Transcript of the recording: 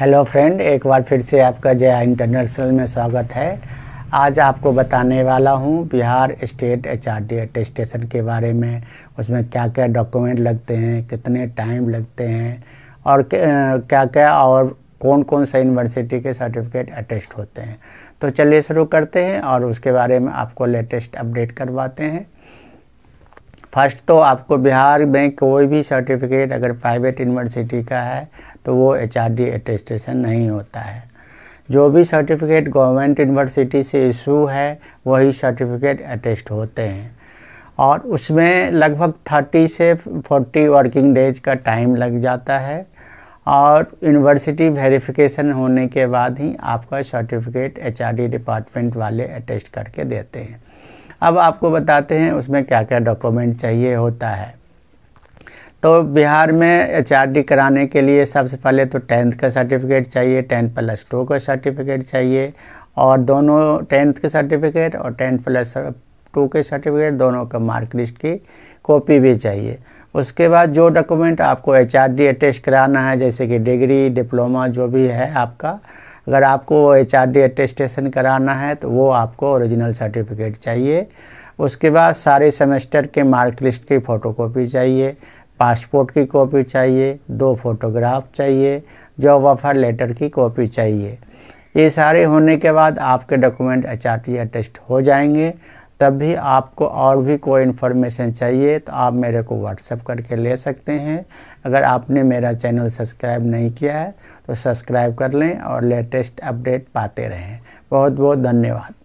hello friend एक बार फिर से आपका जया इंटरनेशनल में स्वागत है आज आपको बताने वाला हूं Bihar state H R D attestation के बारे में उसमें क्या क्या डॉक्यूमेंट लगते हैं कितने टाइम लगते हैं और क्या क्या और कौन कौन सा यूनिवर्सिटी के सर्टिफिकेट अटेस्ट होते हैं तो चलिए शुरू करते हैं और उसके बारे में आपको लेटेस्ट अपडेट करवाते हैं फर्स्ट तो आपको बिहार में कोई भी सर्टिफिकेट अगर प्राइवेट यूनिवर्सिटी का है तो वो एच आर नहीं होता है जो भी सर्टिफिकेट गवर्नमेंट यूनिवर्सिटी से इशू है वही सर्टिफिकेट अटेस्ट होते हैं और उसमें लगभग 30 से 40 वर्किंग डेज का टाइम लग जाता है और यूनिवर्सिटी वेरिफिकेशन होने के बाद ही आपका सर्टिफिकेट एच डिपार्टमेंट वाले अटेस्ट करके देते हैं अब आपको बताते हैं उसमें क्या क्या डॉक्यूमेंट चाहिए होता है तो बिहार में एच कराने के लिए सबसे पहले तो टेंथ का सर्टिफिकेट चाहिए टेंथ प्लस टू का सर्टिफिकेट चाहिए और दोनों टेंथ के सर्टिफिकेट और टेंथ प्लस टू के सर्टिफिकेट दोनों का मार्क लिस्ट की कॉपी भी चाहिए उसके बाद जो डॉक्यूमेंट आपको एच अटेस्ट कराना है जैसे कि डिग्री डिप्लोमा जो भी है आपका अगर आपको एच आर डी अटेस्टेशन कराना है तो वो आपको ओरिजिनल सर्टिफिकेट चाहिए उसके बाद सारे सेमेस्टर के मार्क लिस्ट की फ़ोटोकॉपी चाहिए पासपोर्ट की कॉपी चाहिए दो फोटोग्राफ चाहिए जॉब ऑफर लेटर की कॉपी चाहिए ये सारे होने के बाद आपके document H R T attest हो जाएंगे तब भी आपको और भी कोई इन्फॉर्मेशन चाहिए तो आप मेरे को व्हाट्सअप करके ले सकते हैं अगर आपने मेरा चैनल सब्सक्राइब नहीं किया है तो सब्सक्राइब कर लें और लेटेस्ट अपडेट पाते रहें बहुत बहुत धन्यवाद